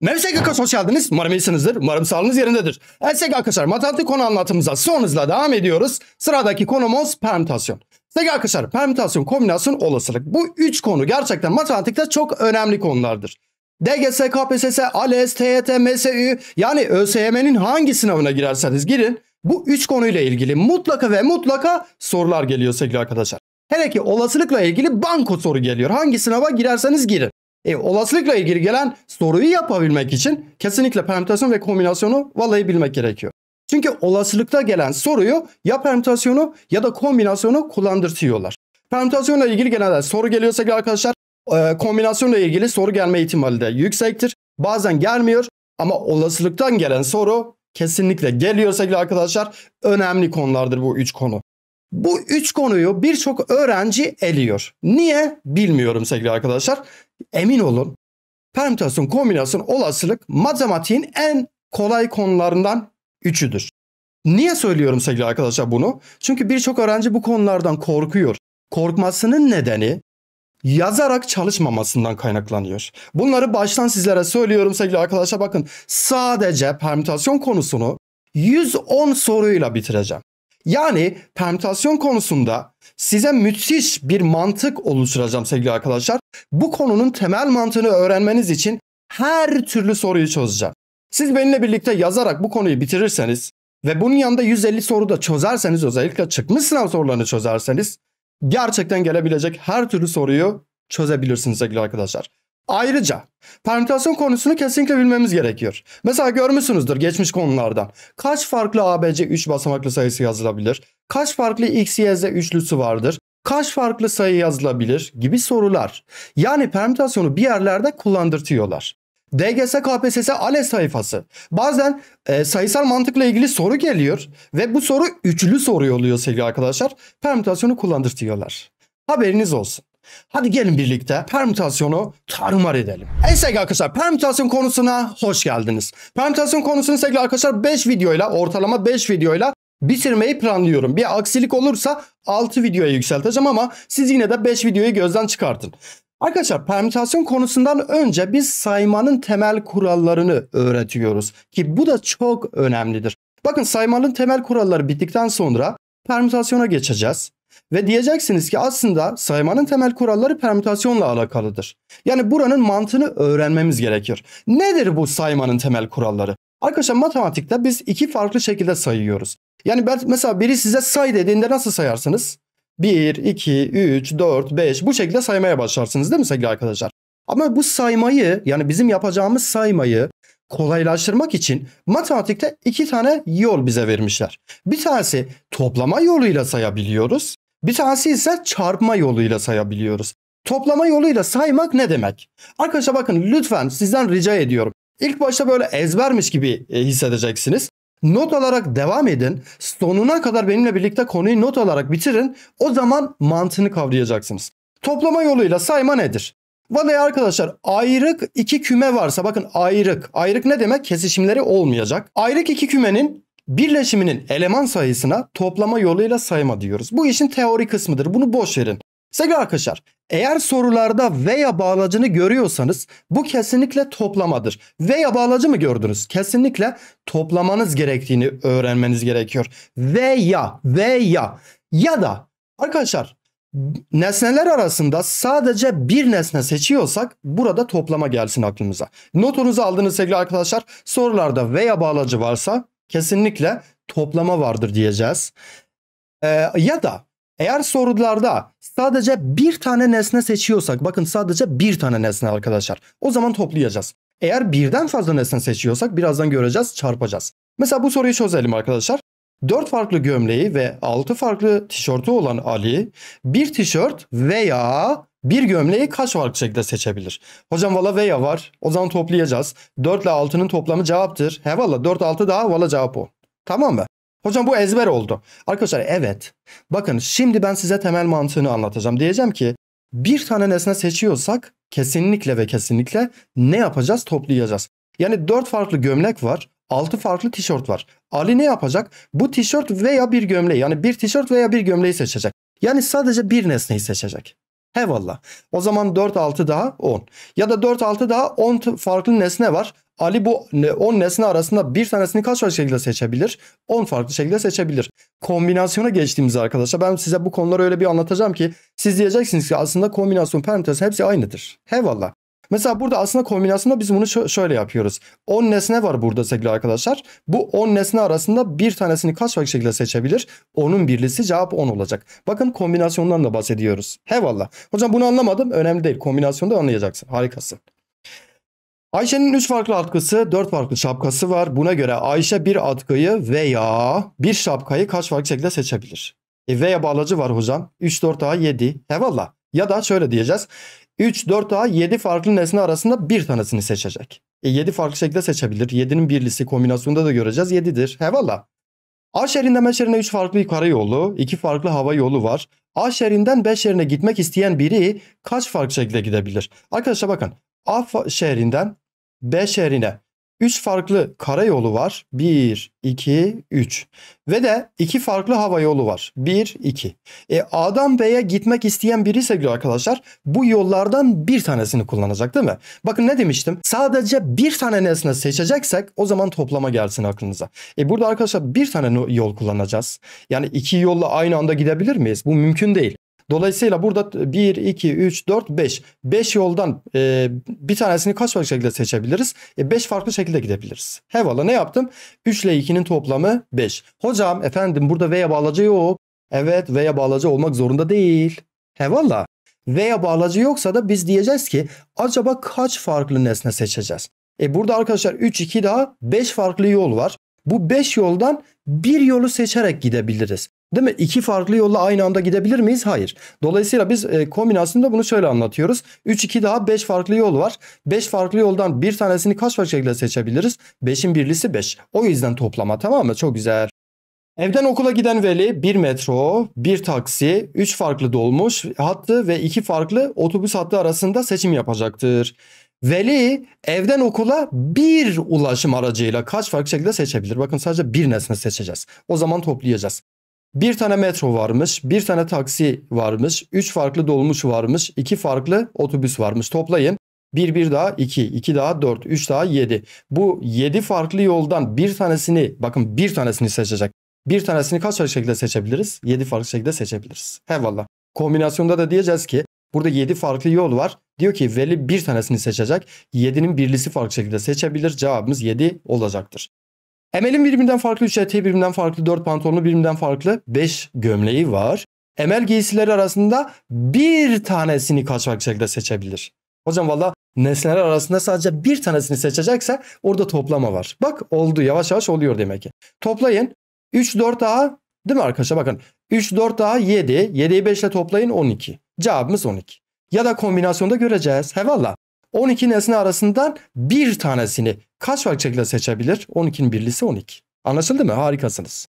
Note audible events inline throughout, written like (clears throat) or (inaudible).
MSGK hoş geldiniz. Umarım iyisinizdir. Umarım sağlığınız yerindedir. Evet arkadaşlar matematik konu anlatımıza son hızla devam ediyoruz. Sıradaki konumuz permütasyon. Sevgili arkadaşlar permütasyon, kombinasyon, olasılık. Bu üç konu gerçekten matematikte çok önemli konulardır. DGS, KPSS, ALES, TYT, MSÜ yani ÖSYM'nin hangi sınavına girerseniz girin bu üç konuyla ilgili mutlaka ve mutlaka sorular geliyor sevgili arkadaşlar. Hele ki olasılıkla ilgili banko soru geliyor. Hangi sınava girerseniz girin. E, olasılıkla ilgili gelen soruyu yapabilmek için kesinlikle permütasyon ve kombinasyonu vallahi bilmek gerekiyor. Çünkü olasılıkta gelen soruyu ya permütasyonu ya da kombinasyonu kullandırtıyorlar. Permütasyonla ilgili genelde soru geliyorsa arkadaşlar e, kombinasyonla ilgili soru gelme ihtimali de yüksektir. Bazen gelmiyor ama olasılıktan gelen soru kesinlikle geliyor sevgili arkadaşlar. Önemli konulardır bu üç konu. Bu üç konuyu birçok öğrenci eliyor. Niye bilmiyorum sevgili arkadaşlar emin olun permütasyon kombinasyon olasılık matematiğin en kolay konularından üçüdür. Niye söylüyorum sevgili arkadaşlar bunu? Çünkü birçok öğrenci bu konulardan korkuyor. Korkmasının nedeni yazarak çalışmamasından kaynaklanıyor. Bunları baştan sizlere söylüyorum sevgili arkadaşlar bakın sadece permütasyon konusunu 110 soruyla bitireceğim. Yani permütasyon konusunda size müthiş bir mantık oluşturacağım sevgili arkadaşlar. Bu konunun temel mantığını öğrenmeniz için her türlü soruyu çözeceğim. Siz benimle birlikte yazarak bu konuyu bitirirseniz ve bunun yanında 150 soru da çözerseniz özellikle çıkmış sınav sorularını çözerseniz gerçekten gelebilecek her türlü soruyu çözebilirsiniz sevgili arkadaşlar. Ayrıca permütasyon konusunu kesinlikle bilmemiz gerekiyor. Mesela görmüşsünüzdür geçmiş konulardan. Kaç farklı ABC 3 basamaklı sayısı yazılabilir? Kaç farklı XYZ üçlüsü vardır? Kaç farklı sayı yazılabilir gibi sorular. Yani permütasyonu bir yerlerde kullandırtıyorlar. DGS KPSS ALE sayfası. Bazen e, sayısal mantıkla ilgili soru geliyor ve bu soru üçlü soru oluyor sevgili arkadaşlar. Permütasyonu kullandırtıyorlar. Haberiniz olsun. Hadi gelin birlikte permütasyonu tarumar edelim. En sevgili arkadaşlar permütasyon konusuna hoş geldiniz. Permütasyon konusunu sevgili arkadaşlar 5 videoyla ortalama 5 videoyla bitirmeyi planlıyorum. Bir aksilik olursa 6 videoya yükselteceğim ama siz yine de 5 videoyu gözden çıkartın. Arkadaşlar permütasyon konusundan önce biz saymanın temel kurallarını öğretiyoruz ki bu da çok önemlidir. Bakın saymanın temel kuralları bittikten sonra permütasyona geçeceğiz. Ve diyeceksiniz ki aslında saymanın temel kuralları permütasyonla alakalıdır. Yani buranın mantığını öğrenmemiz gerekir. Nedir bu saymanın temel kuralları? Arkadaşlar matematikte biz iki farklı şekilde sayıyoruz. Yani ben, mesela biri size say dediğinde nasıl sayarsınız? 1, 2, 3, 4, 5 bu şekilde saymaya başlarsınız değil mi sevgili arkadaşlar? Ama bu saymayı yani bizim yapacağımız saymayı kolaylaştırmak için matematikte iki tane yol bize vermişler. Bir tanesi toplama yoluyla sayabiliyoruz. Bir tanesi ise çarpma yoluyla sayabiliyoruz. Toplama yoluyla saymak ne demek? Arkadaşlar bakın lütfen sizden rica ediyorum. İlk başta böyle ezbermiş gibi e, hissedeceksiniz. Not alarak devam edin. Sonuna kadar benimle birlikte konuyu not alarak bitirin. O zaman mantığını kavrayacaksınız. Toplama yoluyla sayma nedir? Vallahi arkadaşlar ayrık iki küme varsa bakın ayrık. Ayrık ne demek? Kesişimleri olmayacak. Ayrık iki kümenin birleşiminin eleman sayısına toplama yoluyla sayma diyoruz. Bu işin teori kısmıdır. Bunu boş verin. Sevgili arkadaşlar eğer sorularda veya bağlacını görüyorsanız bu kesinlikle toplamadır. Veya bağlacı mı gördünüz? Kesinlikle toplamanız gerektiğini öğrenmeniz gerekiyor. Veya veya ya da arkadaşlar nesneler arasında sadece bir nesne seçiyorsak burada toplama gelsin aklımıza. Notunuzu aldınız sevgili arkadaşlar sorularda veya bağlacı varsa kesinlikle toplama vardır diyeceğiz. Ee, ya da eğer sorularda sadece bir tane nesne seçiyorsak bakın sadece bir tane nesne arkadaşlar o zaman toplayacağız. Eğer birden fazla nesne seçiyorsak birazdan göreceğiz çarpacağız. Mesela bu soruyu çözelim arkadaşlar. 4 farklı gömleği ve 6 farklı tişörtü olan Ali bir tişört veya bir gömleği kaç farklı şekilde seçebilir? Hocam valla veya var. O zaman toplayacağız. 4 ile 6'nın toplamı cevaptır. He valla 4 6 daha valla cevap o. Tamam mı? Hocam bu ezber oldu. Arkadaşlar evet. Bakın şimdi ben size temel mantığını anlatacağım. Diyeceğim ki bir tane nesne seçiyorsak kesinlikle ve kesinlikle ne yapacağız? Toplayacağız. Yani 4 farklı gömlek var. 6 farklı tişört var. Ali ne yapacak? Bu tişört veya bir gömleği yani bir tişört veya bir gömleği seçecek. Yani sadece bir nesneyi seçecek. Hevallah. O zaman 4 6 daha 10. Ya da 4 6 daha 10 farklı nesne var. Ali bu 10 nesne arasında bir tanesini kaç farklı şekilde seçebilir? 10 farklı şekilde seçebilir. Kombinasyona geçtiğimiz arkadaşlar ben size bu konuları öyle bir anlatacağım ki siz diyeceksiniz ki aslında kombinasyon parantez hepsi aynıdır. Hevallah. Mesela burada aslında kombinasyonda biz bunu şöyle yapıyoruz. 10 nesne var burada sevgili arkadaşlar. Bu 10 nesne arasında bir tanesini kaç farklı şekilde seçebilir? Onun birlisi cevap 10 olacak. Bakın kombinasyondan da bahsediyoruz. Hevallah. Hocam bunu anlamadım. Önemli değil. Kombinasyonda anlayacaksın. Harikasın. Ayşe'nin 3 farklı atkısı, 4 farklı şapkası var. Buna göre Ayşe bir atkıyı veya bir şapkayı kaç farklı şekilde seçebilir? E veya bağlacı var hocam. 3, 4 daha 7. Eyvallah. Ya da şöyle diyeceğiz. 3, 4A 7 farklı nesne arasında bir tanesini seçecek. E 7 farklı şekilde seçebilir. 7'nin birlisi kombinasyonunda da göreceğiz 7'dir. He A şerrinden B şehrine 3 farklı karayolu, 2 farklı hava yolu var. A şehrinden B şehrine gitmek isteyen biri kaç farklı şekilde gidebilir? Arkadaşlar bakın A şehrinden B şehrine 3 farklı karayolu var. 1, 2, 3. Ve de 2 farklı hava yolu var. 1, 2. E A'dan B'ye gitmek isteyen biri sevgili arkadaşlar bu yollardan bir tanesini kullanacak değil mi? Bakın ne demiştim? Sadece bir tane nesne seçeceksek o zaman toplama gelsin aklınıza. E burada arkadaşlar bir tane yol kullanacağız. Yani iki yolla aynı anda gidebilir miyiz? Bu mümkün değil. Dolayısıyla burada 1, 2, 3, 4, 5. 5 yoldan e, bir tanesini kaç farklı şekilde seçebiliriz? 5 e, farklı şekilde gidebiliriz. Hevala ne yaptım? 3 ile 2'nin toplamı 5. Hocam efendim burada V'ye bağlacı yok. Evet V'ye bağlacı olmak zorunda değil. Hevala veya bağlacı yoksa da biz diyeceğiz ki acaba kaç farklı nesne seçeceğiz? E burada arkadaşlar 3, 2 daha 5 farklı yol var. Bu 5 yoldan bir yolu seçerek gidebiliriz. Değil mi? İki farklı yolla aynı anda gidebilir miyiz? Hayır. Dolayısıyla biz e, kombinasyonda bunu şöyle anlatıyoruz. 3, 2 daha 5 farklı yol var. 5 farklı yoldan bir tanesini kaç farklı şekilde seçebiliriz? 5'in birlisi 5. O yüzden toplama tamam mı? Çok güzel. Evden okula giden veli bir metro, bir taksi, üç farklı dolmuş hattı ve iki farklı otobüs hattı arasında seçim yapacaktır. Veli evden okula bir ulaşım aracıyla kaç farklı şekilde seçebilir? Bakın sadece bir nesne seçeceğiz. O zaman toplayacağız. Bir tane metro varmış, bir tane taksi varmış, üç farklı dolmuş varmış, iki farklı otobüs varmış. Toplayın. Bir bir daha iki, iki daha dört, üç daha yedi. Bu yedi farklı yoldan bir tanesini bakın bir tanesini seçecek. Bir tanesini kaç farklı şekilde seçebiliriz? Yedi farklı şekilde seçebiliriz. He Kombinasyonda da diyeceğiz ki Burada 7 farklı yol var. Diyor ki veli bir tanesini seçecek. 7'nin birlisi farklı şekilde seçebilir. Cevabımız 7 olacaktır. Emel'in birbirinden farklı 3 eteği, birbirinden farklı 4 pantolonu, birbirinden farklı 5 gömleği var. Emel giysileri arasında bir tanesini kaç farklı şekilde seçebilir? Hocam valla nesneler arasında sadece bir tanesini seçecekse orada toplama var. Bak oldu yavaş yavaş oluyor demek ki. Toplayın. 3, 4 daha. Değil mi arkadaşlar? Bakın 3 4 daha 7. 7'yi 5 ile toplayın 12. Cevabımız 12. Ya da kombinasyonda göreceğiz. Hevalla 12 nesne arasından bir tanesini kaç farklı şekilde seçebilir? 12'nin birlisi 12. Anlaşıldı mı? Harikasınız.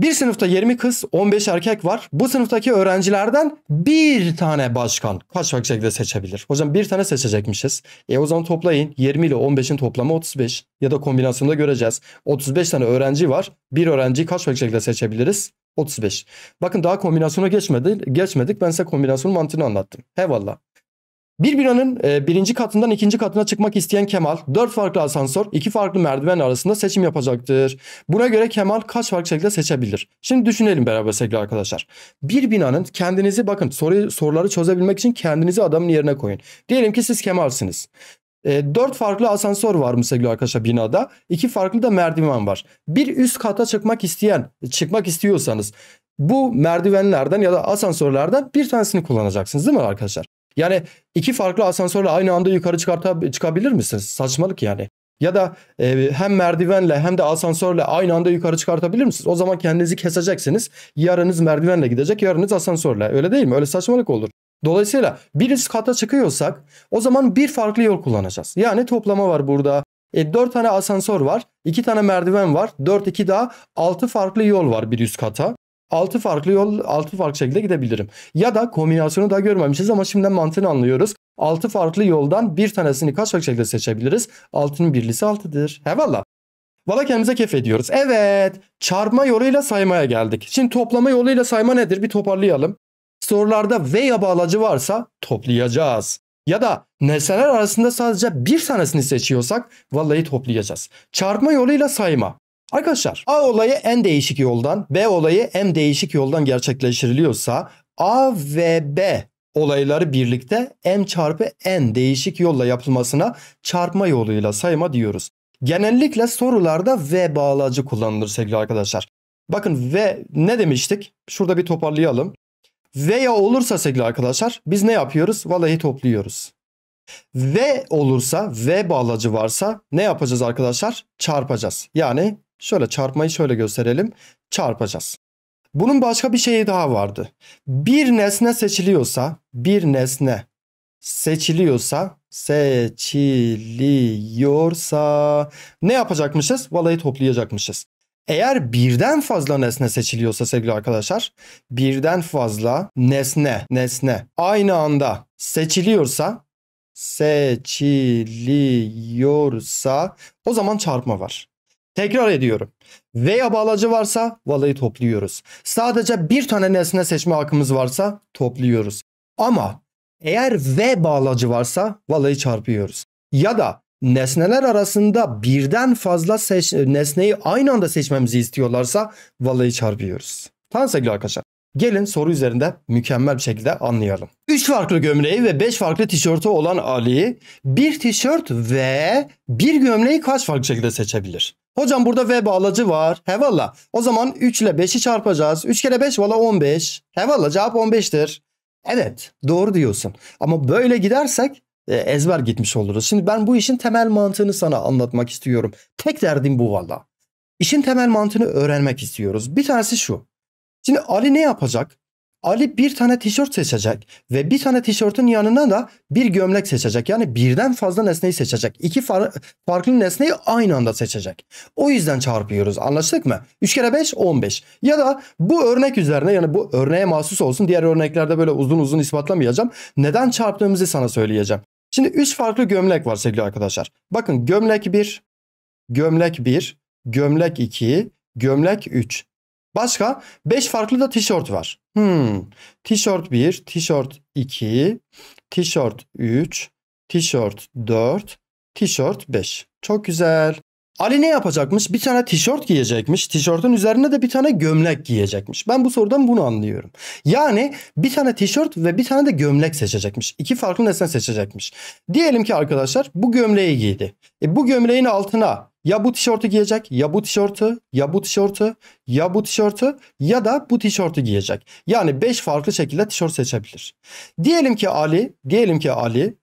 Bir sınıfta 20 kız 15 erkek var. Bu sınıftaki öğrencilerden bir tane başkan kaç farklı şekilde seçebilir? Hocam bir tane seçecekmişiz. E o zaman toplayın 20 ile 15'in toplamı 35 ya da kombinasyonda göreceğiz. 35 tane öğrenci var. Bir öğrenciyi kaç farklı şekilde seçebiliriz? 35. Bakın daha kombinasyona geçmedi, geçmedik. Ben size kombinasyonun mantığını anlattım. Eyvallah. Bir binanın e, birinci katından ikinci katına çıkmak isteyen Kemal dört farklı asansör iki farklı merdiven arasında seçim yapacaktır. Buna göre Kemal kaç farklı şekilde seçebilir? Şimdi düşünelim beraber sevgili arkadaşlar. Bir binanın kendinizi bakın soru, soruları çözebilmek için kendinizi adamın yerine koyun. Diyelim ki siz Kemal'siniz. E, 4 farklı asansör var mı sevgili arkadaşlar binada? 2 farklı da merdiven var. Bir üst kata çıkmak isteyen, çıkmak istiyorsanız bu merdivenlerden ya da asansörlerden bir tanesini kullanacaksınız değil mi arkadaşlar? Yani iki farklı asansörle aynı anda yukarı çıkarta, çıkabilir misiniz? Saçmalık yani. Ya da e, hem merdivenle hem de asansörle aynı anda yukarı çıkartabilir misiniz? O zaman kendinizi keseceksiniz. Yarınız merdivenle gidecek, yarınız asansörle. Öyle değil mi? Öyle saçmalık olur. Dolayısıyla bir üst kata çıkıyorsak o zaman bir farklı yol kullanacağız. Yani toplama var burada. E, 4 tane asansör var. 2 tane merdiven var. 4 2 daha 6 farklı yol var bir üst kata. 6 farklı yol 6 farklı şekilde gidebilirim. Ya da kombinasyonu da görmemişiz ama şimdiden mantığını anlıyoruz. 6 farklı yoldan bir tanesini kaç farklı şekilde seçebiliriz? 6'nın birlisi 6'dır. He valla. Valla kendimize kef ediyoruz. Evet çarpma yoluyla saymaya geldik. Şimdi toplama yoluyla sayma nedir? Bir toparlayalım. Sorularda veya bağlacı varsa toplayacağız. Ya da nesneler arasında sadece bir tanesini seçiyorsak vallahi toplayacağız. Çarpma yoluyla sayma. Arkadaşlar A olayı en değişik yoldan B olayı en değişik yoldan gerçekleştiriliyorsa A ve B olayları birlikte M çarpı N değişik yolla yapılmasına çarpma yoluyla sayma diyoruz. Genellikle sorularda V bağlacı kullanılır sevgili arkadaşlar. Bakın V ne demiştik? Şurada bir toparlayalım. Veya olursa sevgili arkadaşlar biz ne yapıyoruz? Vallahi topluyoruz. V olursa V bağlacı varsa ne yapacağız arkadaşlar? Çarpacağız. Yani Şöyle çarpmayı şöyle gösterelim. Çarpacağız. Bunun başka bir şeyi daha vardı. Bir nesne seçiliyorsa, bir nesne seçiliyorsa, seçiliyorsa ne yapacakmışız? Valayı toplayacakmışız. Eğer birden fazla nesne seçiliyorsa sevgili arkadaşlar, birden fazla nesne, nesne aynı anda seçiliyorsa, seçiliyorsa o zaman çarpma var. Tekrar ediyorum. Veya bağlacı varsa valayı topluyoruz. Sadece bir tane nesne seçme hakkımız varsa topluyoruz. Ama eğer V bağlacı varsa valayı çarpıyoruz. Ya da nesneler arasında birden fazla seç nesneyi aynı anda seçmemizi istiyorlarsa valayı çarpıyoruz. Tamam sevgili arkadaşlar. Gelin soru üzerinde mükemmel bir şekilde anlayalım. 3 farklı gömleği ve 5 farklı tişörtü olan Ali bir tişört ve bir gömleği kaç farklı şekilde seçebilir? Hocam burada V bağlacı var. hevalla. O zaman 3 ile 5'i çarpacağız. 3 kere 5 valla 15. Hevalla cevap 15'tir. Evet doğru diyorsun. Ama böyle gidersek e, ezber gitmiş oluruz. Şimdi ben bu işin temel mantığını sana anlatmak istiyorum. Tek derdim bu valla. İşin temel mantığını öğrenmek istiyoruz. Bir tanesi şu. Şimdi Ali ne yapacak? Ali bir tane tişört seçecek ve bir tane tişörtün yanına da bir gömlek seçecek. Yani birden fazla nesneyi seçecek. İki far farklı nesneyi aynı anda seçecek. O yüzden çarpıyoruz. Anlaştık mı? 3 kere 5 15. Ya da bu örnek üzerine yani bu örneğe mahsus olsun. Diğer örneklerde böyle uzun uzun ispatlamayacağım. Neden çarptığımızı sana söyleyeceğim. Şimdi 3 farklı gömlek var sevgili arkadaşlar. Bakın gömlek 1, gömlek 1, gömlek 2, gömlek 3. Başka 5 farklı da tişört var. Hmm. Tişört 1, tişört 2, tişört 3, tişört 4, tişört 5. Çok güzel. Ali ne yapacakmış? Bir tane tişört giyecekmiş. Tişörtün üzerine de bir tane gömlek giyecekmiş. Ben bu sorudan bunu anlıyorum. Yani bir tane tişört ve bir tane de gömlek seçecekmiş. İki farklı nesne seçecekmiş. Diyelim ki arkadaşlar bu gömleği giydi. E bu gömleğin altına ya bu tişörtü giyecek ya bu tişörtü ya bu tişörtü ya bu tişörtü ya da bu tişörtü giyecek. Yani 5 farklı şekilde tişört seçebilir. Diyelim ki Ali, diyelim ki Ali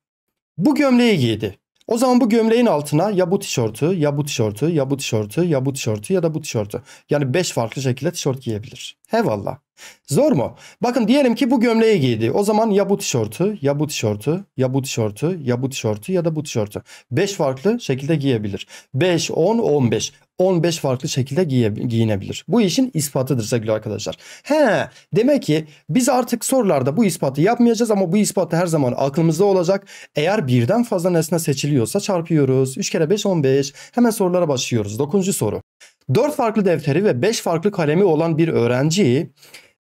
bu gömleği giydi. O zaman bu gömleğin altına ya bu tişörtü, ya bu tişörtü, ya bu tişörtü, ya bu tişörtü ya da bu tişörtü. Yani 5 farklı şekilde tişört giyebilir. He valla. Zor mu? Bakın diyelim ki bu gömleği giydi. O zaman ya bu tişörtü, ya bu tişörtü, ya bu tişörtü, ya bu tişörtü ya da bu tişörtü. 5 farklı şekilde giyebilir. 5, 10, 15. 15 farklı şekilde giyinebilir. Bu işin ispatıdır sevgili arkadaşlar. He demek ki biz artık sorularda bu ispatı yapmayacağız ama bu ispatı her zaman aklımızda olacak. Eğer birden fazla nesne seçiliyorsa çarpıyoruz. 3 kere 5 15. Hemen sorulara başlıyoruz. 9. soru. 4 farklı defteri ve 5 farklı kalemi olan bir öğrenci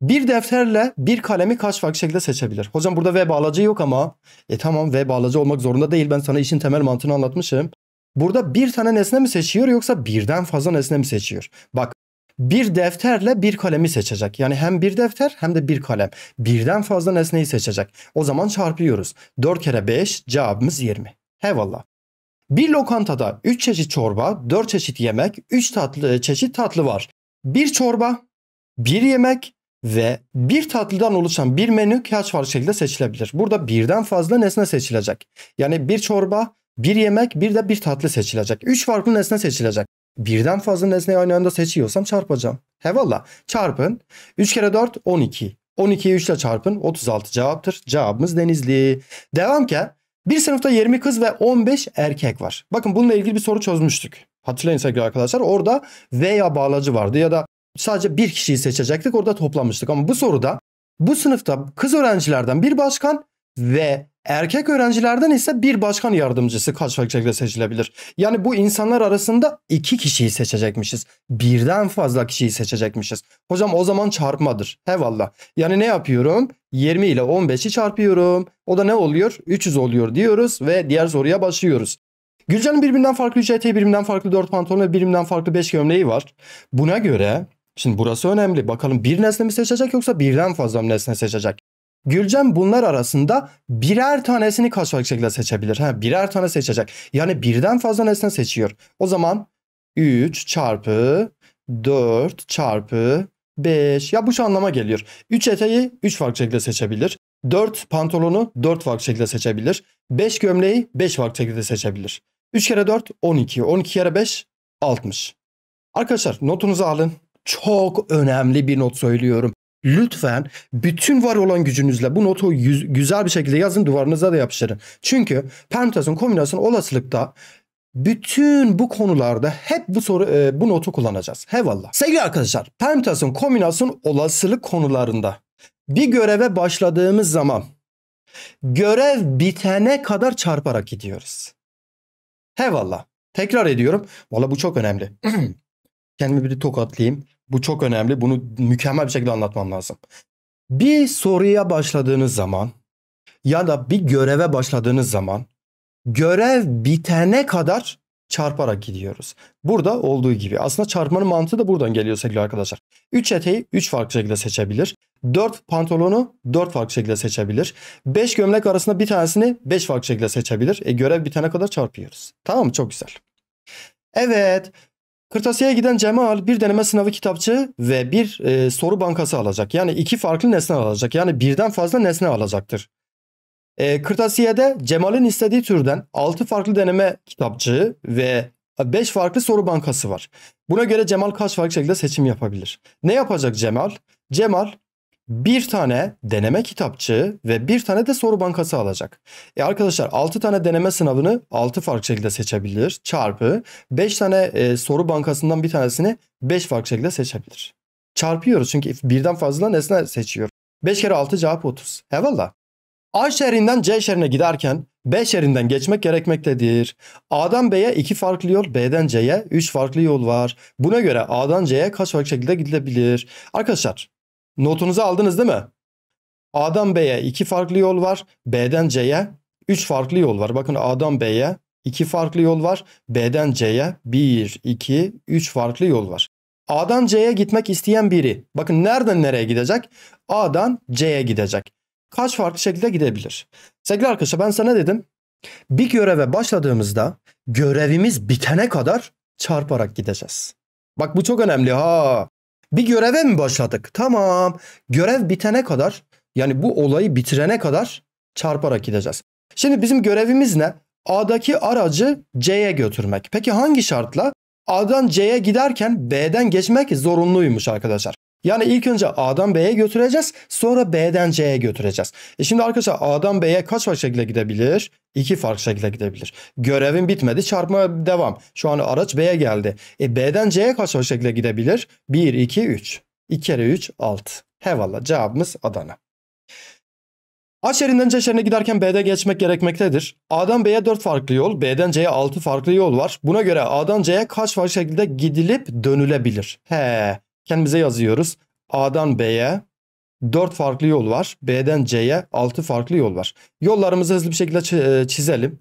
bir defterle bir kalemi kaç farklı şekilde seçebilir? Hocam burada V bağlacı yok ama. E tamam V bağlacı olmak zorunda değil. Ben sana işin temel mantığını anlatmışım. Burada bir tane nesne mi seçiyor yoksa birden fazla nesne mi seçiyor? Bak bir defterle bir kalemi seçecek. Yani hem bir defter hem de bir kalem. Birden fazla nesneyi seçecek. O zaman çarpıyoruz. 4 kere 5 cevabımız 20. Hevallah. Bir lokantada 3 çeşit çorba, 4 çeşit yemek, 3 tatlı, e, çeşit tatlı var. Bir çorba, bir yemek ve bir tatlıdan oluşan bir menü kaç farklı şekilde seçilebilir. Burada birden fazla nesne seçilecek. Yani bir çorba, bir yemek bir de bir tatlı seçilecek. Üç farklı nesne seçilecek. Birden fazla nesneyi aynı anda seçiyorsam çarpacağım. Hevalla çarpın. 3 kere 4 12. 12'yi 3 ile çarpın 36 cevaptır. Cevabımız Denizli. Devam ki bir sınıfta 20 kız ve 15 erkek var. Bakın bununla ilgili bir soru çözmüştük. Hatırlayın sevgili arkadaşlar orada veya bağlacı vardı ya da sadece bir kişiyi seçecektik orada toplamıştık. Ama bu soruda bu sınıfta kız öğrencilerden bir başkan ve Erkek öğrencilerden ise bir başkan yardımcısı kaçak şekilde seçilebilir. Yani bu insanlar arasında iki kişiyi seçecekmişiz. Birden fazla kişiyi seçecekmişiz. Hocam o zaman çarpmadır. Hevallah. Yani ne yapıyorum? 20 ile 15'i çarpıyorum. O da ne oluyor? 300 oluyor diyoruz ve diğer soruya başlıyoruz. Gülcan'ın birbirinden farklı 3 eteği, birbirinden farklı 4 pantolon ve birbirinden farklı 5 gömleği var. Buna göre Şimdi burası önemli. Bakalım bir nesne mi seçecek yoksa birden fazla nesne seçecek? Gülcem bunlar arasında birer tanesini kaçak şekilde seçebilir. Ha, birer tane seçecek. Yani birden fazla nesne seçiyor. O zaman 3 çarpı 4 çarpı 5. Ya bu şu anlama geliyor. 3 eteği 3 farklı şekilde seçebilir. 4 pantolonu 4 farklı şekilde seçebilir. 5 gömleği 5 farklı şekilde seçebilir. 3 kere 4 12. 12 kere 5 60. Arkadaşlar notunuzu alın. Çok önemli bir not söylüyorum. Lütfen bütün var olan gücünüzle bu notu yüz, güzel bir şekilde yazın duvarınıza da yapıştırın. Çünkü permütasyon kombinasyon olasılıkta bütün bu konularda hep bu soru e, bu notu kullanacağız. Hevallah. Sevgili arkadaşlar, permütasyon, kombinasyon olasılık konularında bir göreve başladığımız zaman görev bitene kadar çarparak gidiyoruz. Hevallah. Tekrar ediyorum. Valla bu çok önemli. (clears throat) Kendimi bir tokatlayayım. Bu çok önemli. Bunu mükemmel bir şekilde anlatmam lazım. Bir soruya başladığınız zaman ya da bir göreve başladığınız zaman görev bitene kadar çarparak gidiyoruz. Burada olduğu gibi. Aslında çarpmanın mantığı da buradan geliyor sevgili arkadaşlar. 3 eteği 3 farklı şekilde seçebilir. 4 pantolonu 4 farklı şekilde seçebilir. 5 gömlek arasında bir tanesini 5 farklı şekilde seçebilir. E, görev bitene kadar çarpıyoruz. Tamam mı? Çok güzel. Evet. Kırtasiye'ye giden Cemal bir deneme sınavı kitapçı ve bir e, soru bankası alacak. Yani iki farklı nesne alacak. Yani birden fazla nesne alacaktır. E, kırtasiye'de Cemal'in istediği türden 6 farklı deneme kitapçı ve 5 farklı soru bankası var. Buna göre Cemal kaç farklı şekilde seçim yapabilir? Ne yapacak Cemal? Cemal bir tane deneme kitapçığı ve bir tane de soru bankası alacak. E arkadaşlar 6 tane deneme sınavını 6 farklı şekilde seçebilir çarpı 5 tane e, soru bankasından bir tanesini 5 farklı şekilde seçebilir. Çarpıyoruz çünkü birden fazla nesne seçiyor. 5 kere 6 cevap 30. Eyvallah. A şehrinden C şehrine giderken B şehrinden geçmek gerekmektedir. A'dan B'ye 2 farklı yol, B'den C'ye 3 farklı yol var. Buna göre A'dan C'ye kaç farklı şekilde gidilebilir? Arkadaşlar Notunuzu aldınız değil mi? A'dan B'ye iki farklı yol var. B'den C'ye üç farklı yol var. Bakın A'dan B'ye iki farklı yol var. B'den C'ye 1, 2, 3 farklı yol var. A'dan C'ye gitmek isteyen biri. Bakın nereden nereye gidecek? A'dan C'ye gidecek. Kaç farklı şekilde gidebilir? Sevgili arkadaşlar ben sana dedim. Bir göreve başladığımızda görevimiz bitene kadar çarparak gideceğiz. Bak bu çok önemli ha. Bir göreve mi başladık? Tamam. Görev bitene kadar yani bu olayı bitirene kadar çarparak gideceğiz. Şimdi bizim görevimiz ne? A'daki aracı C'ye götürmek. Peki hangi şartla? A'dan C'ye giderken B'den geçmek zorunluymuş arkadaşlar. Yani ilk önce A'dan B'ye götüreceğiz. Sonra B'den C'ye götüreceğiz. E şimdi arkadaşlar A'dan B'ye kaç farklı şekilde gidebilir? İki farklı şekilde gidebilir. Görevin bitmedi. Çarpma devam. Şu an araç B'ye geldi. E B'den C'ye kaç farklı şekilde gidebilir? 1, 2, 3. 2 kere 3, 6. Hevallah cevabımız Adana. A şerinden C şerine giderken B'de geçmek gerekmektedir. A'dan B'ye 4 farklı yol, B'den C'ye 6 farklı yol var. Buna göre A'dan C'ye kaç farklı şekilde gidilip dönülebilir? He, kendimize yazıyoruz. A'dan B'ye 4 farklı yol var. B'den C'ye 6 farklı yol var. Yollarımızı hızlı bir şekilde e, çizelim.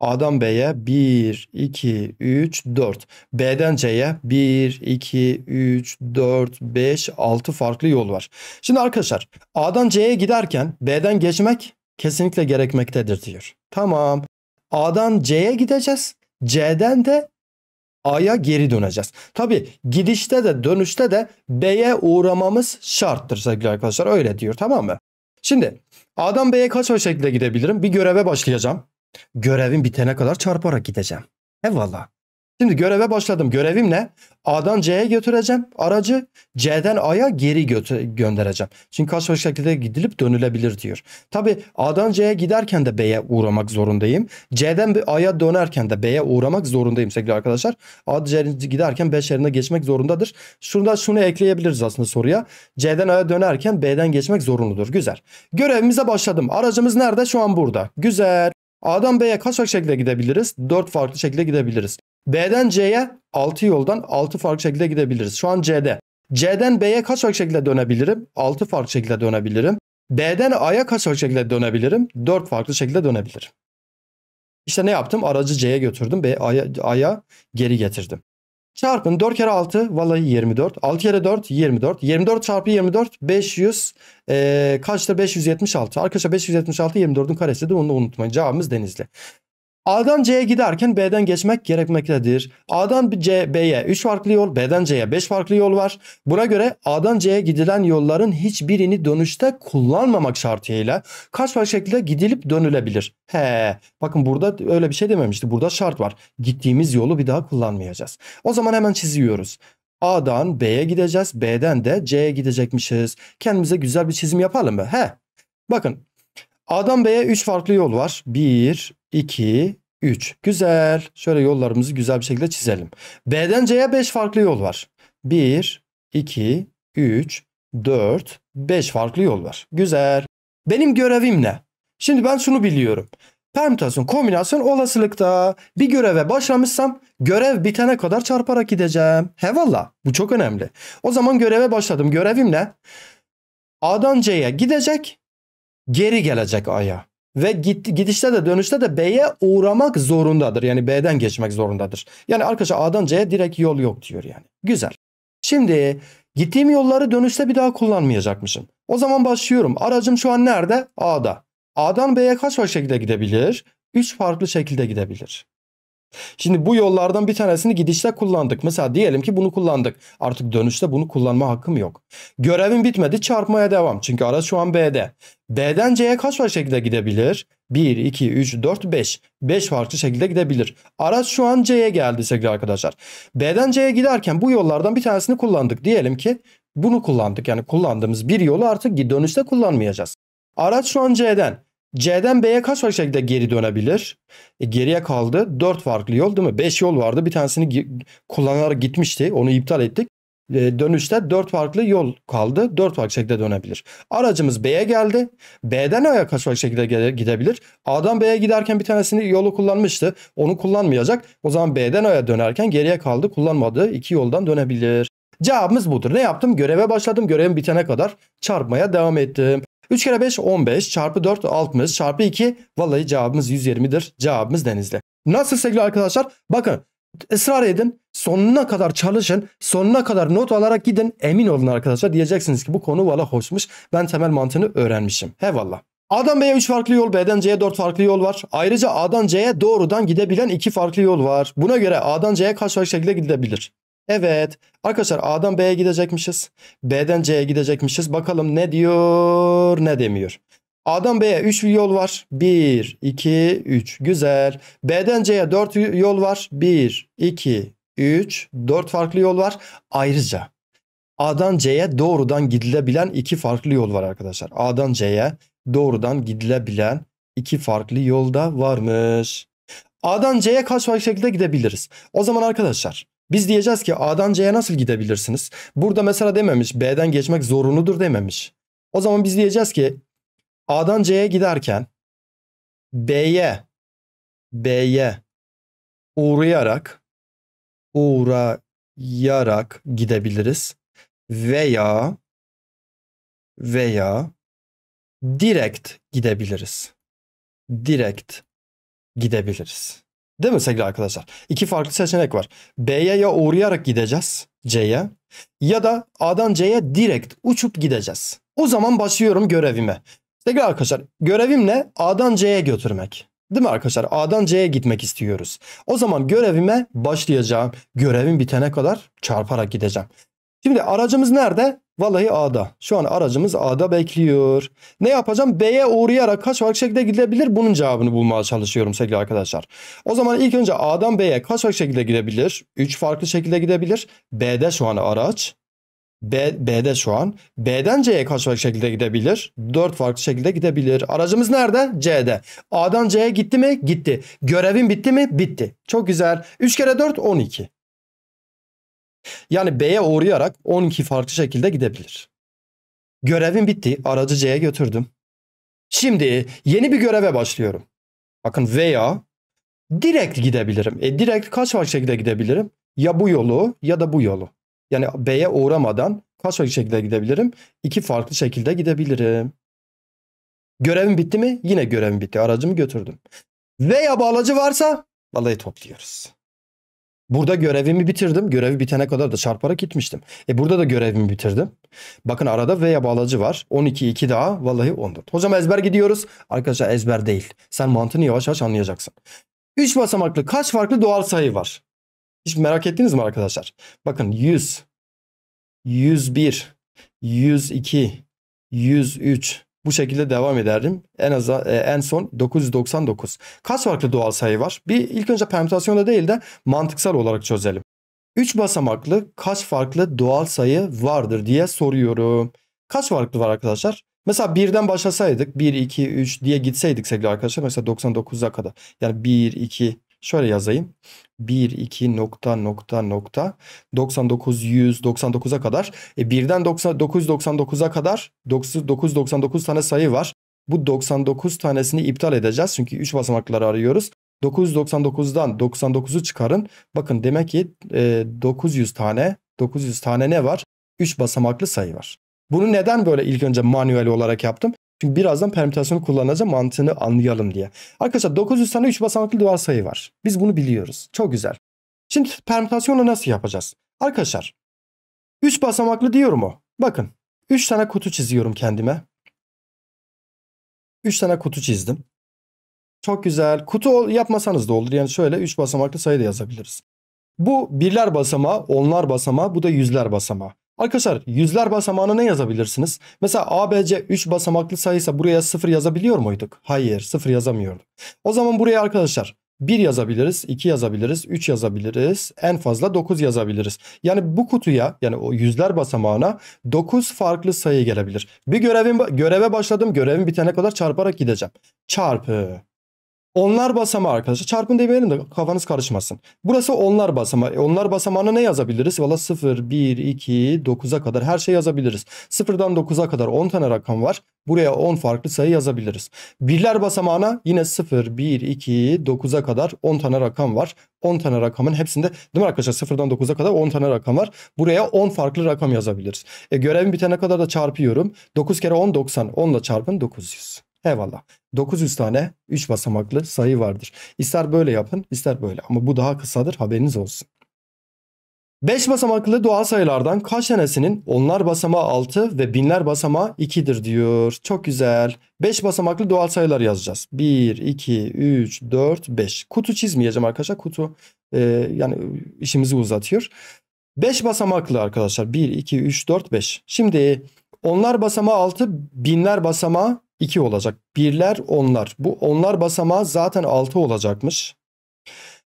A'dan B'ye 1, 2, 3, 4. B'den C'ye 1, 2, 3, 4, 5, 6 farklı yol var. Şimdi arkadaşlar A'dan C'ye giderken B'den geçmek kesinlikle gerekmektedir diyor. Tamam. A'dan C'ye gideceğiz. C'den de A'ya geri döneceğiz. Tabi gidişte de dönüşte de B'ye uğramamız şarttır sevgili arkadaşlar. Öyle diyor tamam mı? Şimdi A'dan B'ye kaç şekilde gidebilirim? Bir göreve başlayacağım. Görevin bitene kadar çarparak gideceğim. Eyvallah. Şimdi göreve başladım. Görevim ne? A'dan C'ye götüreceğim aracı. C'den A'ya geri götü göndereceğim. Çünkü kaç farklı şekilde gidilip dönülebilir diyor. Tabi A'dan C'ye giderken de B'ye uğramak zorundayım. C'den A'ya dönerken de B'ye uğramak zorundayım sevgili arkadaşlar. A'dan C'ye giderken B şehrine geçmek zorundadır. Şurada şunu ekleyebiliriz aslında soruya. C'den A'ya dönerken B'den geçmek zorunludur. Güzel. Görevimize başladım. Aracımız nerede? Şu an burada. Güzel. A'dan B'ye kaç farklı şekilde gidebiliriz? 4 farklı şekilde gidebiliriz. B'den C'ye 6 yoldan 6 farklı şekilde gidebiliriz. Şu an C'de. C'den B'ye kaç farklı şekilde dönebilirim? 6 farklı şekilde dönebilirim. B'den A'ya kaç farklı şekilde dönebilirim? 4 farklı şekilde dönebilirim. İşte ne yaptım? Aracı C'ye götürdüm. B'ye A'ya geri getirdim. Çarpın 4 kere 6 vallahi 24. 6 kere 4 24. 24 çarpı 24 500 e, kaçtır 576. Arkadaşlar 576 24'ün karesidir bunu unutmayın. Cevabımız Denizli. A'dan C'ye giderken B'den geçmek gerekmektedir. A'dan C, B'ye 3 farklı yol, B'den C'ye 5 farklı yol var. Buna göre A'dan C'ye gidilen yolların hiçbirini dönüşte kullanmamak şartıyla kaç farklı şekilde gidilip dönülebilir? He, bakın burada öyle bir şey dememişti. Burada şart var. Gittiğimiz yolu bir daha kullanmayacağız. O zaman hemen çiziyoruz. A'dan B'ye gideceğiz. B'den de C'ye gidecekmişiz. Kendimize güzel bir çizim yapalım mı? He. Bakın. A'dan B'ye 3 farklı yol var. 1, 2, 3. Güzel. Şöyle yollarımızı güzel bir şekilde çizelim. B'den C'ye 5 farklı yol var. 1, 2, 3, 4, 5 farklı yol var. Güzel. Benim görevim ne? Şimdi ben şunu biliyorum. Permütasyon, kombinasyon olasılıkta bir göreve başlamışsam görev bitene kadar çarparak gideceğim. Hevalla, bu çok önemli. O zaman göreve başladım. Görevim ne? A'dan C'ye gidecek, geri gelecek A'ya ve git, gidişte de dönüşte de B'ye uğramak zorundadır. Yani B'den geçmek zorundadır. Yani arkadaşlar A'dan C'ye direkt yol yok diyor yani. Güzel. Şimdi gittiğim yolları dönüşte bir daha kullanmayacakmışım. O zaman başlıyorum. Aracım şu an nerede? A'da. A'dan B'ye kaç farklı şekilde gidebilir? 3 farklı şekilde gidebilir. Şimdi bu yollardan bir tanesini gidişte kullandık. Mesela diyelim ki bunu kullandık. Artık dönüşte bunu kullanma hakkım yok. Görevim bitmedi çarpmaya devam. Çünkü araç şu an B'de. B'den C'ye kaç farklı şekilde gidebilir? 1, 2, 3, 4, 5. 5 farklı şekilde gidebilir. Araç şu an C'ye geldi sevgili arkadaşlar. B'den C'ye giderken bu yollardan bir tanesini kullandık. Diyelim ki bunu kullandık. Yani kullandığımız bir yolu artık dönüşte kullanmayacağız. Araç şu an C'den. C'den B'ye kaç farklı şekilde geri dönebilir? E, geriye kaldı 4 farklı yol değil mi? 5 yol vardı. Bir tanesini kullanarak gitmişti. Onu iptal ettik. E, dönüşte 4 farklı yol kaldı. 4 farklı şekilde dönebilir. Aracımız B'ye geldi. B'den A'ya kaç farklı şekilde gidebilir? A'dan B'ye giderken bir tanesini yolu kullanmıştı. Onu kullanmayacak. O zaman B'den A'ya dönerken geriye kaldı. Kullanmadığı 2 yoldan dönebilir. Cevabımız budur. Ne yaptım? Göreve başladım. Görevim bitene kadar çarpmaya devam ettim. 3 kere 5 15 çarpı 4 60 çarpı 2 vallahi cevabımız 120'dir. Cevabımız Denizli. Nasıl sevgili arkadaşlar? Bakın ısrar edin. Sonuna kadar çalışın. Sonuna kadar not alarak gidin. Emin olun arkadaşlar. Diyeceksiniz ki bu konu valla hoşmuş. Ben temel mantığını öğrenmişim. Hevallah. A'dan B'ye 3 farklı yol, B'den C'ye 4 farklı yol var. Ayrıca A'dan C'ye doğrudan gidebilen 2 farklı yol var. Buna göre A'dan C'ye kaç farklı şekilde gidebilir? Evet. Arkadaşlar A'dan B'ye gidecekmişiz. B'den C'ye gidecekmişiz. Bakalım ne diyor ne demiyor. A'dan B'ye 3 yol var. 1, 2, 3. Güzel. B'den C'ye 4 yol var. 1, 2, 3, 4 farklı yol var. Ayrıca A'dan C'ye doğrudan gidilebilen 2 farklı yol var arkadaşlar. A'dan C'ye doğrudan gidilebilen 2 farklı yolda varmış. A'dan C'ye kaç farklı şekilde gidebiliriz? O zaman arkadaşlar biz diyeceğiz ki A'dan C'ye nasıl gidebilirsiniz? Burada mesela dememiş B'den geçmek zorunludur dememiş. O zaman biz diyeceğiz ki A'dan C'ye giderken B'ye B'ye uğrayarak uğrayarak gidebiliriz veya veya direkt gidebiliriz. Direkt gidebiliriz. Değil mi sevgili arkadaşlar? İki farklı seçenek var. B'ye ya uğrayarak gideceğiz C'ye ya da A'dan C'ye direkt uçup gideceğiz. O zaman başlıyorum görevime. Sevgili arkadaşlar görevim ne? A'dan C'ye götürmek. Değil mi arkadaşlar? A'dan C'ye gitmek istiyoruz. O zaman görevime başlayacağım. Görevim bitene kadar çarparak gideceğim. Şimdi aracımız nerede? Vallahi A'da. Şu an aracımız A'da bekliyor. Ne yapacağım? B'ye uğrayarak kaç farklı şekilde gidebilir? Bunun cevabını bulmaya çalışıyorum sevgili arkadaşlar. O zaman ilk önce A'dan B'ye kaç farklı şekilde gidebilir? 3 farklı şekilde gidebilir. B'de şu an araç. B, B'de şu an. B'den C'ye kaç farklı şekilde gidebilir? 4 farklı şekilde gidebilir. Aracımız nerede? C'de. A'dan C'ye gitti mi? Gitti. Görevin bitti mi? Bitti. Çok güzel. 3 kere 4 12. Yani B'ye uğrayarak 12 farklı şekilde gidebilir. Görevim bitti. Aracı C'ye götürdüm. Şimdi yeni bir göreve başlıyorum. Bakın veya direkt gidebilirim. E direkt kaç farklı şekilde gidebilirim? Ya bu yolu ya da bu yolu. Yani B'ye uğramadan kaç farklı şekilde gidebilirim? İki farklı şekilde gidebilirim. Görevim bitti mi? Yine görevim bitti. Aracımı götürdüm. Veya bağlacı varsa balayı topluyoruz. Burada görevimi bitirdim. Görevi bitene kadar da çarparak gitmiştim. E burada da görevimi bitirdim. Bakın arada veya bağlacı var. 12, 2 daha. Vallahi 14. Hocam ezber gidiyoruz. Arkadaşlar ezber değil. Sen mantığını yavaş yavaş anlayacaksın. 3 basamaklı kaç farklı doğal sayı var? Hiç merak ettiniz mi arkadaşlar? Bakın 100, 101, 102, 103, bu şekilde devam ederdim. En az e, en son 999. Kaç farklı doğal sayı var? Bir ilk önce permütasyonda değil de mantıksal olarak çözelim. 3 basamaklı kaç farklı doğal sayı vardır diye soruyorum. Kaç farklı var arkadaşlar? Mesela 1'den başlasaydık 1, 2, 3 diye gitseydik sevgili arkadaşlar mesela 99'a kadar. Yani 1, 2, Şöyle yazayım. 1, 2, nokta, nokta, nokta. 99, 100, 99'a kadar. E 1'den 999'a kadar 999 tane sayı var. Bu 99 tanesini iptal edeceğiz. Çünkü 3 basamakları arıyoruz. 999'dan 99'u çıkarın. Bakın demek ki e, 900 tane 900 tane ne var? 3 basamaklı sayı var. Bunu neden böyle ilk önce manuel olarak yaptım? Çünkü birazdan permütasyonu kullanacağım mantığını anlayalım diye. Arkadaşlar 900 tane 3 basamaklı doğal sayı var. Biz bunu biliyoruz. Çok güzel. Şimdi permütasyonu nasıl yapacağız? Arkadaşlar 3 basamaklı diyorum o. Bakın 3 tane kutu çiziyorum kendime. 3 tane kutu çizdim. Çok güzel. Kutu yapmasanız da olur. Yani şöyle 3 basamaklı sayı da yazabiliriz. Bu birler basamağı, onlar basamağı, bu da yüzler basamağı. Arkadaşlar yüzler basamağına ne yazabilirsiniz? Mesela ABC 3 basamaklı sayıysa buraya 0 yazabiliyor muyduk? Hayır 0 yazamıyorduk. O zaman buraya arkadaşlar 1 yazabiliriz, 2 yazabiliriz, 3 yazabiliriz, en fazla 9 yazabiliriz. Yani bu kutuya yani o yüzler basamağına 9 farklı sayı gelebilir. Bir görevim göreve başladım, görevim bitene kadar çarparak gideceğim. Çarpı onlar basamağı arkadaşlar. Çarpın demeyelim de kafanız karışmasın. Burası onlar basamağı. E, onlar basamağına ne yazabiliriz? Valla 0, 1, 2, 9'a kadar her şey yazabiliriz. 0'dan 9'a kadar 10 tane rakam var. Buraya 10 farklı sayı yazabiliriz. Birler basamağına yine 0, 1, 2, 9'a kadar 10 tane rakam var. 10 tane rakamın hepsinde değil mi arkadaşlar 0'dan 9'a kadar 10 tane rakam var. Buraya 10 farklı rakam yazabiliriz. E, görevim bitene kadar da çarpıyorum. 9 kere 10 90. 10 ile çarpın 900. Eyvallah. 900 tane 3 basamaklı sayı vardır. İster böyle yapın ister böyle ama bu daha kısadır haberiniz olsun. 5 basamaklı doğal sayılardan kaç tanesinin onlar basamağı 6 ve binler basamağı 2'dir diyor. Çok güzel. 5 basamaklı doğal sayılar yazacağız. 1, 2, 3, 4, 5. Kutu çizmeyeceğim arkadaşlar. Kutu e, yani işimizi uzatıyor. 5 basamaklı arkadaşlar. 1, 2, 3, 4, 5. Şimdi onlar basamağı 6, binler basamağı 2 olacak. Birler onlar. Bu onlar basamağı zaten 6 olacakmış.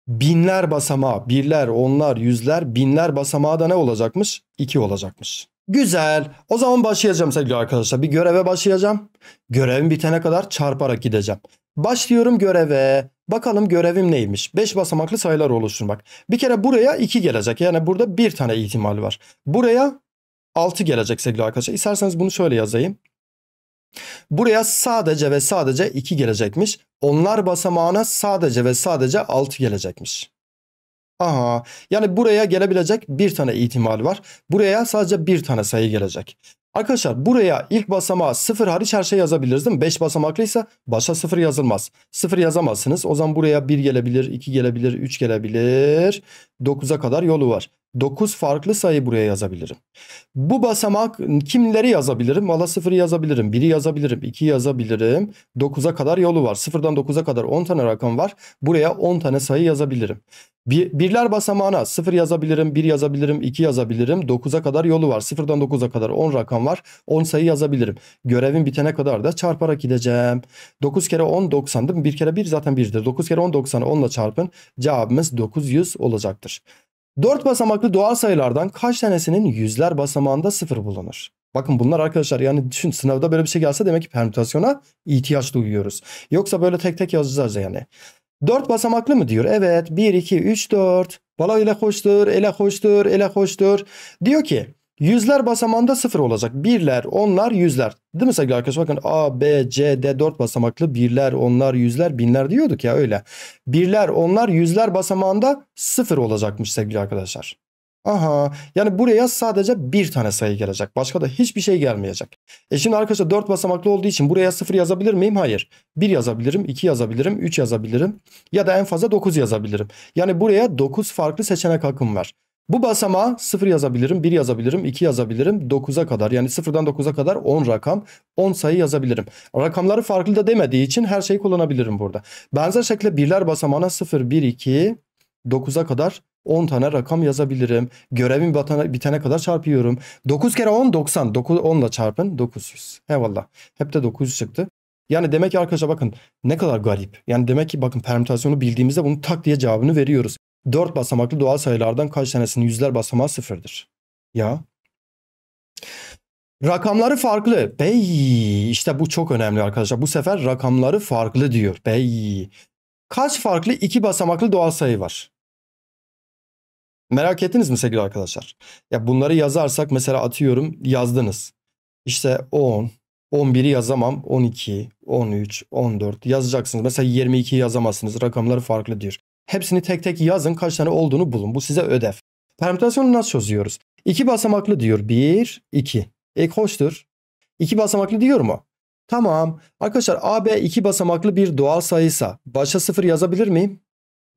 Binler basamağı, birler, onlar, yüzler, binler basamağı da ne olacakmış? 2 olacakmış. Güzel. O zaman başlayacağım sevgili arkadaşlar. Bir göreve başlayacağım. Görevim bitene kadar çarparak gideceğim. Başlıyorum göreve. Bakalım görevim neymiş? 5 basamaklı sayılar oluşturmak. Bir kere buraya 2 gelecek. Yani burada bir tane ihtimal var. Buraya 6 gelecek sevgili arkadaşlar. İsterseniz bunu şöyle yazayım. Buraya sadece ve sadece 2 gelecekmiş. Onlar basamağına sadece ve sadece 6 gelecekmiş. Aha yani buraya gelebilecek bir tane ihtimal var. Buraya sadece bir tane sayı gelecek. Arkadaşlar buraya ilk basamağa 0 hariç her şey yazabiliriz değil mi? 5 basamaklıysa başa 0 yazılmaz. 0 yazamazsınız. O zaman buraya 1 gelebilir, 2 gelebilir, 3 gelebilir. 9'a kadar yolu var. 9 farklı sayı buraya yazabilirim. Bu basamak kimleri yazabilirim? Valla 0'ı yazabilirim, 1'i yazabilirim, 2'yi yazabilirim. 9'a kadar yolu var. 0'dan 9'a kadar 10 tane rakam var. Buraya 10 tane sayı yazabilirim. Bir, birler basamağına 0 yazabilirim, 1 yazabilirim, 2 yazabilirim. 9'a kadar yolu var. 0'dan 9'a kadar 10 rakam var. 10 sayı yazabilirim. Görevin bitene kadar da çarparak gideceğim. 9 kere 10 90 değil mi? 1 kere 1 zaten 1'dir. 9 kere 10 90 10 ile çarpın. Cevabımız 900 olacaktır. 4 basamaklı doğal sayılardan kaç tanesinin yüzler basamağında sıfır bulunur? Bakın bunlar arkadaşlar yani düşün sınavda böyle bir şey gelse demek ki permütasyona ihtiyaç duyuyoruz. Yoksa böyle tek tek yazacağız yani. 4 basamaklı mı diyor? Evet 1, 2, 3, 4. Bala ile hoştur, ele hoştur, ele hoştur. Diyor ki Yüzler basamağında sıfır olacak. Birler, onlar, yüzler. Değil mi sevgili arkadaşlar? Bakın A, B, C, D dört basamaklı birler, onlar, yüzler, binler diyorduk ya öyle. Birler, onlar, yüzler basamağında sıfır olacakmış sevgili arkadaşlar. Aha yani buraya sadece bir tane sayı gelecek. Başka da hiçbir şey gelmeyecek. E şimdi arkadaşlar dört basamaklı olduğu için buraya sıfır yazabilir miyim? Hayır. Bir yazabilirim, iki yazabilirim, üç yazabilirim ya da en fazla dokuz yazabilirim. Yani buraya dokuz farklı seçenek hakkım var. Bu basamağa 0 yazabilirim, 1 yazabilirim, 2 yazabilirim, 9'a kadar yani 0'dan 9'a kadar 10 rakam, 10 sayı yazabilirim. Rakamları farklı da demediği için her şeyi kullanabilirim burada. Benzer şekilde birler basamağına 0, 1, 2, 9'a kadar 10 tane rakam yazabilirim. Görevim bitene, bitene kadar çarpıyorum. 9 kere 10 90. 9, 10 ile çarpın 900. Eyvallah. Hep de 900 çıktı. Yani demek ki arkadaşlar bakın ne kadar garip. Yani demek ki bakın permütasyonu bildiğimizde bunu tak diye cevabını veriyoruz. 4 basamaklı doğal sayılardan kaç tanesinin yüzler basamağı sıfırdır? Ya. Rakamları farklı. Bey işte bu çok önemli arkadaşlar. Bu sefer rakamları farklı diyor. Bey. Kaç farklı iki basamaklı doğal sayı var? Merak ettiniz mi sevgili arkadaşlar? Ya bunları yazarsak mesela atıyorum yazdınız. İşte 10, 11'i yazamam. 12, 13, 14 yazacaksınız. Mesela 22'yi yazamazsınız. Rakamları farklı diyor. Hepsini tek tek yazın kaç tane olduğunu bulun. Bu size ödev. Permütasyonu nasıl çözüyoruz? İki basamaklı diyor. Bir, iki. E hoştur. İki basamaklı diyor mu? Tamam. Arkadaşlar AB iki basamaklı bir doğal sayıysa başa sıfır yazabilir miyim?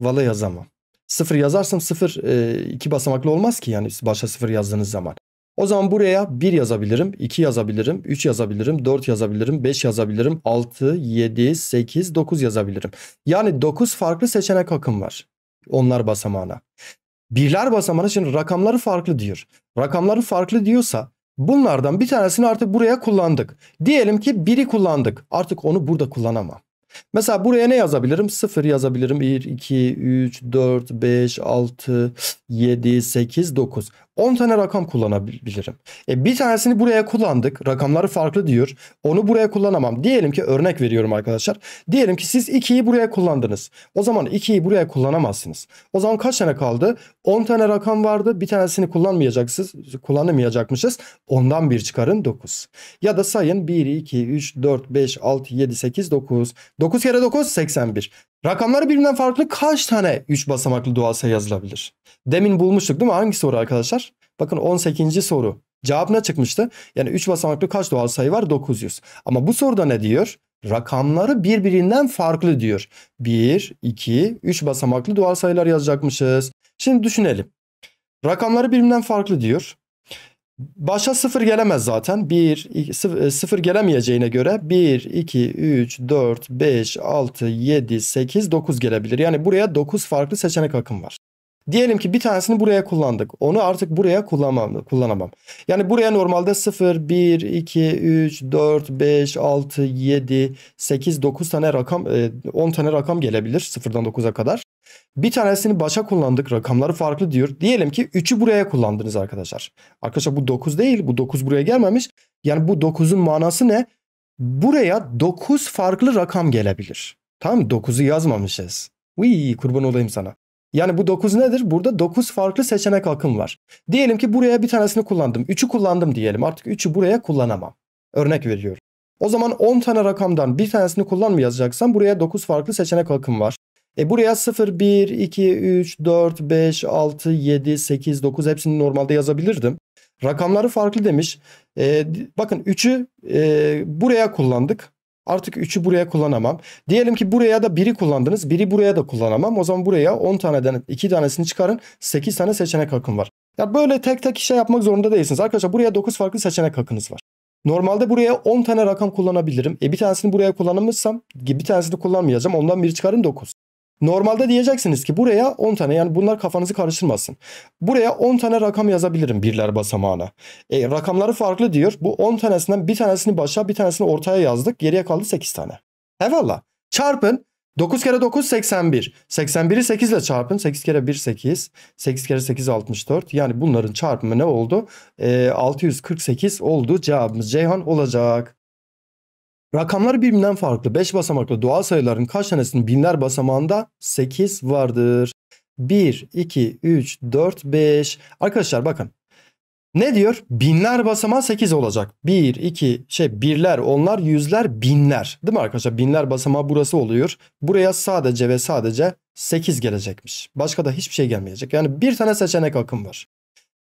Vallahi yazamam. Sıfır yazarsam sıfır e, iki basamaklı olmaz ki yani başa sıfır yazdığınız zaman. O zaman buraya 1 yazabilirim, 2 yazabilirim, 3 yazabilirim, 4 yazabilirim, 5 yazabilirim, 6, 7, 8, 9 yazabilirim. Yani 9 farklı seçenek akım var. Onlar basamağına. Birler basamağına şimdi rakamları farklı diyor. Rakamları farklı diyorsa bunlardan bir tanesini artık buraya kullandık. Diyelim ki 1'i kullandık. Artık onu burada kullanamam. Mesela buraya ne yazabilirim? 0 yazabilirim. 1, 2, 3, 4, 5, 6, 7, 8, 9. 10 tane rakam kullanabilirim. E, bir tanesini buraya kullandık. Rakamları farklı diyor. Onu buraya kullanamam. Diyelim ki örnek veriyorum arkadaşlar. Diyelim ki siz 2'yi buraya kullandınız. O zaman 2'yi buraya kullanamazsınız. O zaman kaç tane kaldı? 10 tane rakam vardı. Bir tanesini kullanmayacaksınız. Kullanamayacakmışız. Ondan bir çıkarın 9. Ya da sayın 1, 2, 3, 4, 5, 6, 7, 8, 9. 9 kere 9 81. Rakamları birbirinden farklı kaç tane 3 basamaklı doğal sayı yazılabilir? Demin bulmuştuk değil mi? Hangi soru arkadaşlar? Bakın 18. soru. Cevap çıkmıştı? Yani 3 basamaklı kaç doğal sayı var? 900. Ama bu soruda ne diyor? Rakamları birbirinden farklı diyor. 1, 2, 3 basamaklı doğal sayılar yazacakmışız. Şimdi düşünelim. Rakamları birbirinden farklı diyor. Başa 0 gelemez zaten. 1 0 e, gelemeyeceğine göre 1 2 3 4 5 6 7 8 9 gelebilir. Yani buraya 9 farklı seçenek akım var. Diyelim ki bir tanesini buraya kullandık. Onu artık buraya kullanmam, kullanamam. Yani buraya normalde 0, 1, 2, 3, 4, 5, 6, 7, 8, 9 tane rakam, 10 e, tane rakam gelebilir 0'dan 9'a kadar. Bir tanesini başa kullandık. Rakamları farklı diyor. Diyelim ki 3'ü buraya kullandınız arkadaşlar. Arkadaşlar bu 9 değil. Bu 9 buraya gelmemiş. Yani bu 9'un manası ne? Buraya 9 farklı rakam gelebilir. Tamam 9'u yazmamışız. Uy kurban olayım sana. Yani bu 9 nedir? Burada 9 farklı seçenek akım var. Diyelim ki buraya bir tanesini kullandım. 3'ü kullandım diyelim. Artık 3'ü buraya kullanamam. Örnek veriyorum. O zaman 10 tane rakamdan bir tanesini yazacaksan, buraya 9 farklı seçenek akım var. E buraya 0, 1, 2, 3, 4, 5, 6, 7, 8, 9 hepsini normalde yazabilirdim. Rakamları farklı demiş. E, bakın 3'ü e, buraya kullandık. Artık 3'ü buraya kullanamam. Diyelim ki buraya da 1'i kullandınız. 1'i buraya da kullanamam. O zaman buraya 10 taneden 2 tanesini çıkarın. 8 tane seçenek hakkım var. Ya böyle tek tek işe yapmak zorunda değilsiniz. Arkadaşlar buraya 9 farklı seçenek hakkınız var. Normalde buraya 10 tane rakam kullanabilirim. E bir tanesini buraya kullanmışsam, bir tanesini kullanmayacağım. Ondan biri çıkarın 9. Normalde diyeceksiniz ki buraya 10 tane yani bunlar kafanızı karıştırmasın. Buraya 10 tane rakam yazabilirim birler basamağına. E, rakamları farklı diyor. Bu 10 tanesinden bir tanesini başa bir tanesini ortaya yazdık. Geriye kaldı 8 tane. Eyvallah. Çarpın. 9 kere 9 81. 81'i 8 ile çarpın. 8 kere 1 8. 8 kere 8 64. Yani bunların çarpımı ne oldu? E, 648 oldu. Cevabımız Ceyhan olacak. Rakamlar birbirinden farklı. 5 basamaklı doğal sayıların kaç tanesinin binler basamağında 8 vardır? 1, 2, 3, 4, 5. Arkadaşlar bakın. Ne diyor? Binler basamağı 8 olacak. 1, 2, şey birler, onlar, yüzler, binler. Değil mi arkadaşlar? Binler basamağı burası oluyor. Buraya sadece ve sadece 8 gelecekmiş. Başka da hiçbir şey gelmeyecek. Yani bir tane seçenek akım var.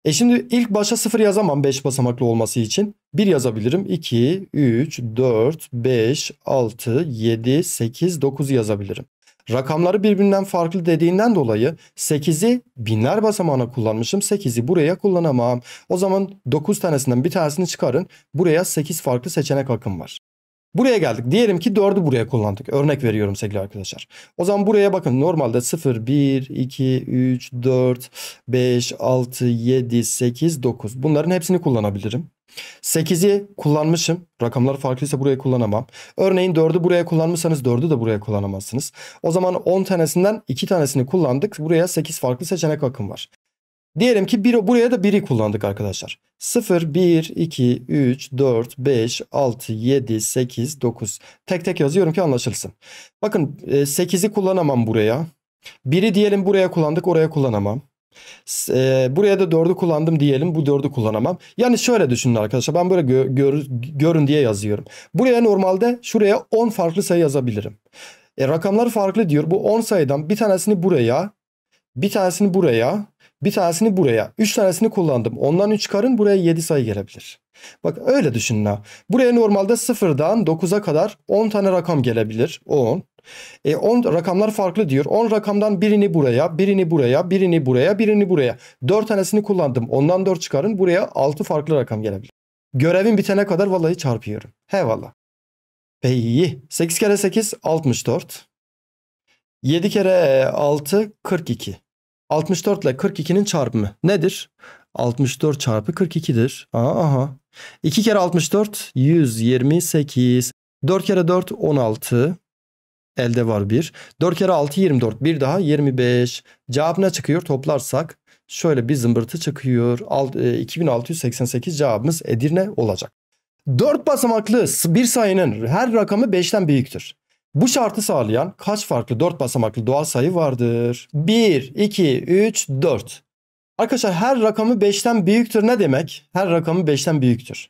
E şimdi ilk başa 0 yazamam 5 basamaklı olması için. 1 yazabilirim. 2, 3, 4, 5, 6, 7, 8, 9 yazabilirim. Rakamları birbirinden farklı dediğinden dolayı 8'i binler basamağına kullanmışım. 8'i buraya kullanamam. O zaman 9 tanesinden bir tanesini çıkarın. Buraya 8 farklı seçenek akım var. Buraya geldik. Diyelim ki 4'ü buraya kullandık. Örnek veriyorum sevgili arkadaşlar. O zaman buraya bakın. Normalde 0, 1, 2, 3, 4, 5, 6, 7, 8, 9. Bunların hepsini kullanabilirim. 8'i kullanmışım. Rakamlar farklıysa buraya kullanamam. Örneğin 4'ü buraya kullanmışsanız 4'ü de buraya kullanamazsınız. O zaman 10 tanesinden 2 tanesini kullandık. Buraya 8 farklı seçenek akım var. Diyelim ki bir, buraya da 1'i kullandık arkadaşlar. 0, 1, 2, 3, 4, 5, 6, 7, 8, 9. Tek tek yazıyorum ki anlaşılsın. Bakın 8'i e, kullanamam buraya. 1'i diyelim buraya kullandık oraya kullanamam. E, buraya da 4'ü kullandım diyelim. Bu 4'ü kullanamam. Yani şöyle düşünün arkadaşlar. Ben böyle gör görün diye yazıyorum. Buraya normalde şuraya 10 farklı sayı yazabilirim. E, rakamlar farklı diyor. Bu 10 sayıdan bir tanesini buraya, bir tanesini buraya, bir tanesini buraya. 3 tanesini kullandım. Ondan 3 çıkarın buraya 7 sayı gelebilir. Bak öyle düşünün ha. Buraya normalde 0'dan 9'a kadar 10 tane rakam gelebilir. 10. E 10 rakamlar farklı diyor. 10 rakamdan birini buraya, birini buraya, birini buraya, birini buraya. 4 tanesini kullandım. Ondan 4 çıkarın. Buraya 6 farklı rakam gelebilir. Görevin bitene kadar vallahi çarpıyorum. He valla. Peki 8 kere 8 64. 7 kere 6 42. 64 ile 42'nin çarpımı nedir? 64 çarpı 42'dir. Aha, aha. 2 kere 64 128. 4 kere 4 16. Elde var 1. 4 kere 6 24. Bir daha 25. Cevap ne çıkıyor? Toplarsak şöyle bir zımbırtı çıkıyor. 2688 e, cevabımız Edirne olacak. 4 basamaklı bir sayının her rakamı 5'ten büyüktür. Bu şartı sağlayan kaç farklı 4 basamaklı doğal sayı vardır? 1, 2, 3, 4. Arkadaşlar her rakamı 5'ten büyüktür ne demek? Her rakamı 5'ten büyüktür.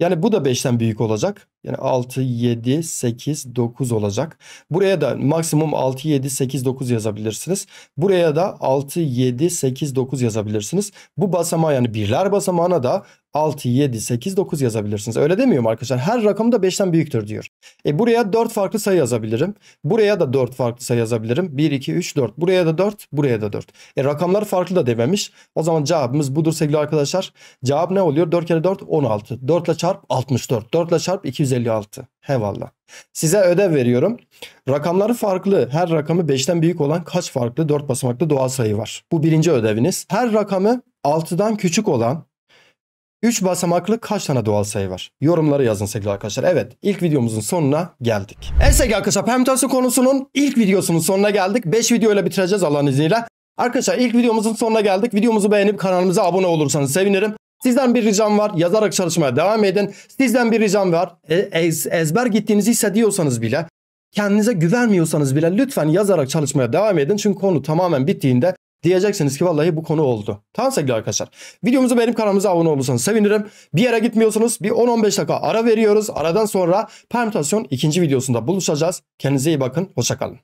Yani bu da 5'ten büyük olacak. Yani 6, 7, 8, 9 olacak. Buraya da maksimum 6, 7, 8, 9 yazabilirsiniz. Buraya da 6, 7, 8, 9 yazabilirsiniz. Bu basamağa yani birler basamağına da 6, 7, 8, 9 yazabilirsiniz. Öyle demiyorum arkadaşlar. Her rakam da 5'ten büyüktür diyor. E buraya 4 farklı sayı yazabilirim. Buraya da 4 farklı sayı yazabilirim. 1, 2, 3, 4. Buraya da 4, buraya da 4. E rakamlar farklı da dememiş. O zaman cevabımız budur sevgili arkadaşlar. Cevap ne oluyor? 4 kere 4, 16. 4 ile çarp 64. 4 ile çarp 256. Hevallah. Size ödev veriyorum. Rakamları farklı. Her rakamı 5'ten büyük olan kaç farklı 4 basamaklı doğal sayı var? Bu birinci ödeviniz. Her rakamı 6'dan küçük olan 3 basamaklı kaç tane doğal sayı var? Yorumları yazın sevgili arkadaşlar. Evet ilk videomuzun sonuna geldik. Evet sevgili arkadaşlar Pemtosu konusunun ilk videosunun sonuna geldik. 5 videoyla bitireceğiz Allah'ın izniyle. Arkadaşlar ilk videomuzun sonuna geldik. Videomuzu beğenip kanalımıza abone olursanız sevinirim. Sizden bir ricam var. Yazarak çalışmaya devam edin. Sizden bir ricam var. E, ez, ezber gittiğinizi hissediyorsanız bile kendinize güvenmiyorsanız bile lütfen yazarak çalışmaya devam edin. Çünkü konu tamamen bittiğinde Diyeceksiniz ki vallahi bu konu oldu. Tamam sevgili arkadaşlar. Videomuzu benim kanalımıza abone olursanız sevinirim. Bir yere gitmiyorsunuz. Bir 10-15 dakika ara veriyoruz. Aradan sonra permütasyon ikinci videosunda buluşacağız. Kendinize iyi bakın. Hoşçakalın.